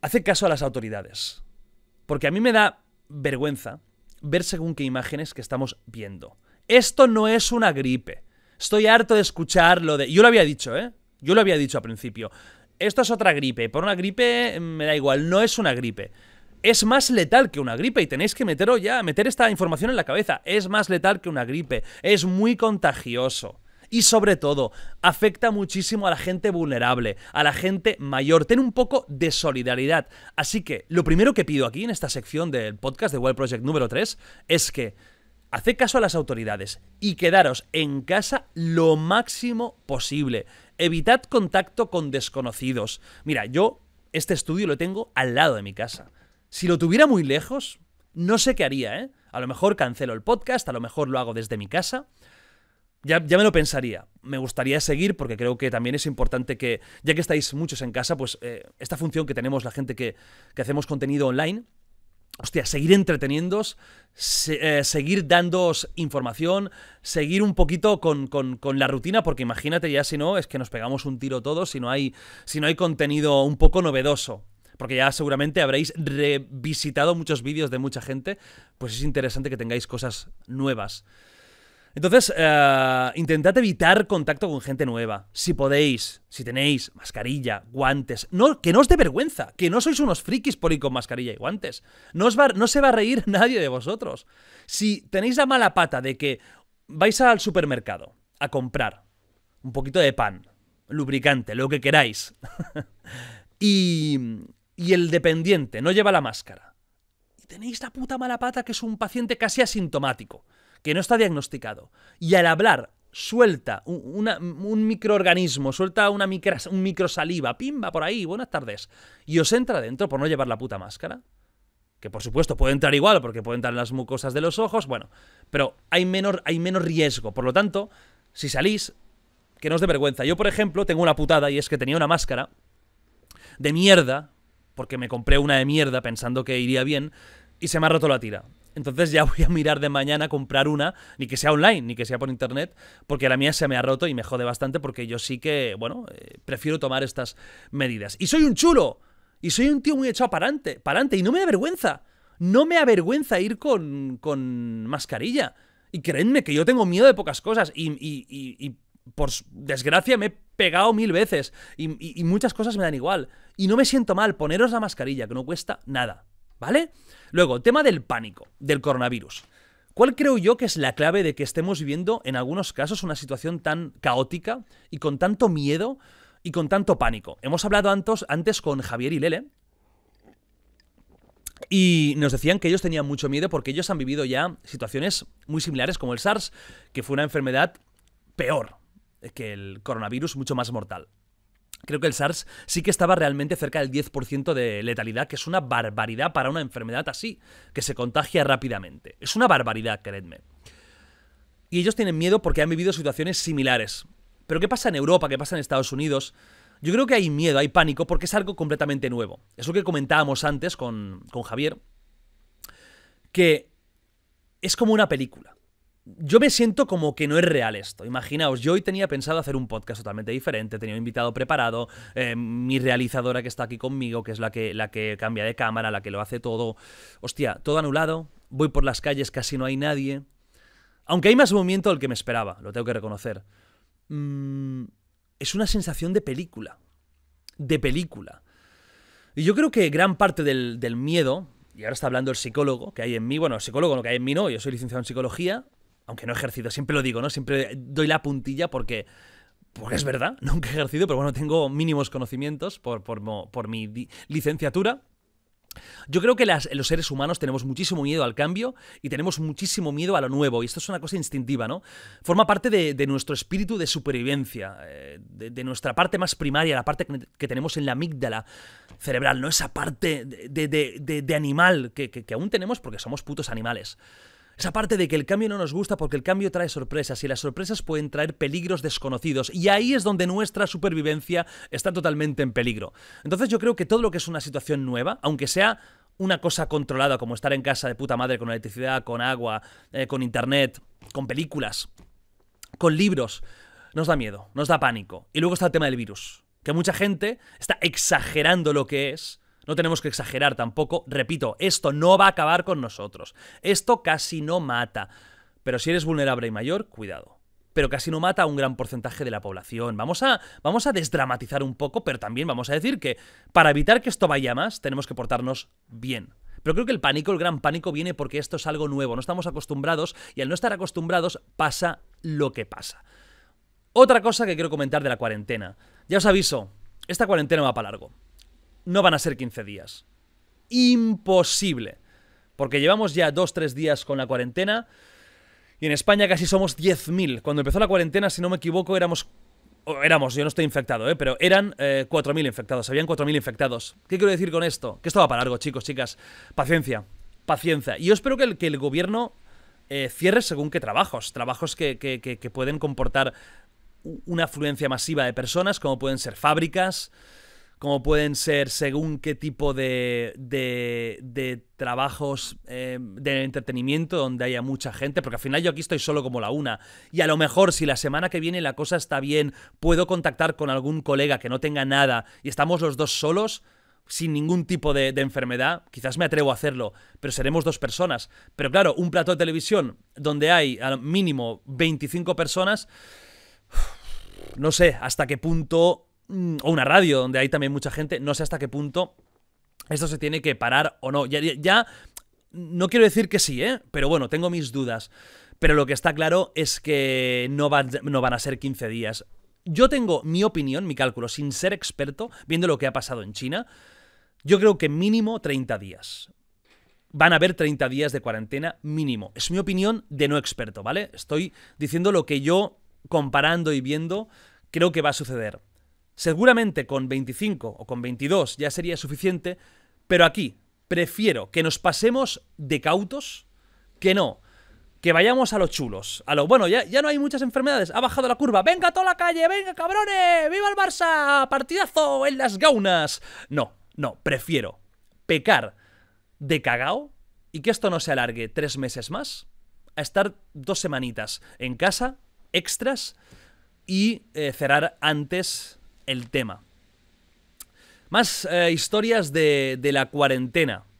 Hace caso a las autoridades. Porque a mí me da vergüenza ver según qué imágenes que estamos viendo. Esto no es una gripe. Estoy harto de escucharlo, de... Yo lo había dicho, ¿eh? Yo lo había dicho al principio. Esto es otra gripe. Por una gripe mm, me da igual. No es una gripe. Es más letal que una gripe y tenéis que meteros ya, meter esta información en la cabeza. Es más letal que una gripe. Es muy contagioso. Y sobre todo, afecta muchísimo a la gente vulnerable, a la gente mayor. Ten un poco de solidaridad. Así que lo primero que pido aquí en esta sección del podcast de World Project número 3 es que haced caso a las autoridades y quedaros en casa lo máximo posible. Evitad contacto con desconocidos. Mira, yo este estudio lo tengo al lado de mi casa. Si lo tuviera muy lejos, no sé qué haría, ¿eh? A lo mejor cancelo el podcast, a lo mejor lo hago desde mi casa, ya, me lo pensaría. Me gustaría seguir porque creo que también es importante que, ya que estáis muchos en casa, pues eh, esta función que tenemos la gente que, hacemos contenido online, hostia, seguir entreteniéndoos, eh, seguir dándoos información, seguir un poquito con, la rutina, porque imagínate ya si no, es que nos pegamos un tiro todos si no hay, si no hay contenido un poco novedoso. Porque ya seguramente habréis revisitado muchos vídeos de mucha gente, pues es interesante que tengáis cosas nuevas. Entonces, eh, intentad evitar contacto con gente nueva. Si podéis, si tenéis mascarilla, guantes. No, que no os dé vergüenza, que no sois unos frikis por ir con mascarilla y guantes. No, os no se va a reír nadie de vosotros. Si tenéis la mala pata de que vais al supermercado a comprar un poquito de pan, lubricante, lo que queráis, y, y el dependiente no lleva la máscara, y tenéis la puta mala pata que es un paciente casi asintomático que no está diagnosticado, y al hablar suelta un, microorganismo, suelta una un microsaliva, pimba por ahí, buenas tardes, y os entra dentro por no llevar la puta máscara. Que por supuesto puede entrar igual, porque puede entrar en las mucosas de los ojos, bueno, pero hay menos, hay menos riesgo. Por lo tanto, si salís, que no os dé vergüenza. Yo, por ejemplo, tengo una putada y es que tenía una máscara de mierda, porque me compré una de mierda pensando que iría bien, y se me ha roto la tira. Entonces ya voy a mirar de mañana comprar una, ni que sea online, ni que sea por internet, porque la mía se me ha roto y me jode bastante porque yo sí que, bueno, eh, prefiero tomar estas medidas. Y soy un chulo, y soy un tío muy hecho para adelante, y no me da vergüenza. No me avergüenza ir con, con mascarilla. Y creedme que yo tengo miedo de pocas cosas y, y, y por desgracia me he pegado mil veces y muchas cosas me dan igual. Y no me siento mal, poneros la mascarilla, que no cuesta nada. ¿vale? Luego, tema del pánico, del coronavirus. ¿Cuál creo yo que es la clave de que estemos viviendo en algunos casos una situación tan caótica y con tanto miedo y con tanto pánico? Hemos hablado antes, antes con Javier y Lele y nos decían que ellos tenían mucho miedo porque ellos han vivido ya situaciones muy similares como el SARS, que fue una enfermedad peor que el coronavirus, mucho más mortal. Creo que el SARS sí que estaba realmente cerca del 10% de letalidad, que es una barbaridad para una enfermedad así, que se contagia rápidamente. Es una barbaridad, creedme. Y ellos tienen miedo porque han vivido situaciones similares. Pero ¿qué pasa en Europa? ¿Qué pasa en Estados Unidos? Yo creo que hay miedo, hay pánico, porque es algo completamente nuevo. Es lo que comentábamos antes con, con Javier, que es como una película yo me siento como que no es real esto. Imaginaos, yo hoy tenía pensado hacer un podcast totalmente diferente, tenía un invitado preparado, eh, mi realizadora que está aquí conmigo, que es la que, la que cambia de cámara, la que lo hace todo. Hostia, todo anulado, voy por las calles, casi no hay nadie. Aunque hay más movimiento del que me esperaba, lo tengo que reconocer. Mm, es una sensación de película. De película. Y yo creo que gran parte del, del miedo, y ahora está hablando el psicólogo que hay en mí, bueno, el psicólogo lo que hay en mí no, yo soy licenciado en psicología, aunque no he ejercido, siempre lo digo, ¿no? Siempre doy la puntilla porque, porque es verdad, nunca he ejercido, pero bueno, tengo mínimos conocimientos por, por, por mi licenciatura. Yo creo que los seres humanos tenemos muchísimo miedo al cambio y tenemos muchísimo miedo a lo nuevo, y esto es una cosa instintiva, ¿no? Forma parte de, nuestro espíritu de supervivencia, eh, de, nuestra parte más primaria, la parte que tenemos en la amígdala cerebral, ¿no? Esa parte de, de animal que, que, que aún tenemos porque somos putos animales. Esa parte de que el cambio no nos gusta porque el cambio trae sorpresas y las sorpresas pueden traer peligros desconocidos. Y ahí es donde nuestra supervivencia está totalmente en peligro. Entonces yo creo que todo lo que es una situación nueva, aunque sea una cosa controlada como estar en casa de puta madre con electricidad, con agua, eh, con internet, con películas, con libros, nos da miedo, nos da pánico. Y luego está el tema del virus, que mucha gente está exagerando lo que es no tenemos que exagerar tampoco. Repito, esto no va a acabar con nosotros. Esto casi no mata. Pero si eres vulnerable y mayor, cuidado. Pero casi no mata a un gran porcentaje de la población. Vamos a, vamos a desdramatizar un poco, pero también vamos a decir que para evitar que esto vaya más, tenemos que portarnos bien. Pero creo que el pánico, el gran pánico, viene porque esto es algo nuevo. No estamos acostumbrados y al no estar acostumbrados pasa lo que pasa. Otra cosa que quiero comentar de la cuarentena. Ya os aviso, esta cuarentena va para largo no van a ser 15 días. Imposible. Porque llevamos ya 2-3 días con la cuarentena. Y en España casi somos 10.000. Cuando empezó la cuarentena, si no me equivoco, éramos... Éramos, yo no estoy infectado, ¿eh? pero eran 4.000 eh, infectados, habían 4.000 infectados. ¿Qué quiero decir con esto? Que esto va para largo, chicos, chicas. Paciencia, paciencia. Y yo espero que el, que el gobierno eh, cierre según qué trabajos. Trabajos que pueden comportar una afluencia masiva de personas, como pueden ser fábricas, como pueden ser según qué tipo de, de, trabajos eh, de entretenimiento donde haya mucha gente, porque al final yo aquí estoy solo como la una. Y a lo mejor si la semana que viene la cosa está bien, puedo contactar con algún colega que no tenga nada y estamos los dos solos, sin ningún tipo de, de, enfermedad, quizás me atrevo a hacerlo, pero seremos dos personas. Pero claro, un plato de televisión donde hay al mínimo 25 personas, no sé hasta qué punto Mm, o una radio donde hay también mucha gente, no sé hasta qué punto esto se tiene que parar o no. Ya, ya no quiero decir que sí, ¿eh? pero bueno, tengo mis dudas. Pero lo que está claro es que no van, no van a ser 15 días. Yo tengo mi opinión, mi cálculo, sin ser experto, viendo lo que ha pasado en China, yo creo que mínimo 30 días. Van a haber 30 días de cuarentena mínimo. Es mi opinión de no experto, ¿vale? Estoy diciendo lo que yo, comparando y viendo, creo que va a suceder. Seguramente con 25 o con 22 ya sería suficiente, pero aquí prefiero que nos pasemos de cautos que no. Que vayamos a los chulos, a lo bueno, ya, ya no hay muchas enfermedades, ha bajado la curva, venga toda la calle, venga cabrones, viva el Barça, partidazo en las gaunas. No, no, prefiero pecar de cagao y que esto no se alargue tres meses más a estar dos semanitas en casa, extras, y eh, cerrar antes el tema. Más eh, historias de la cuarentena.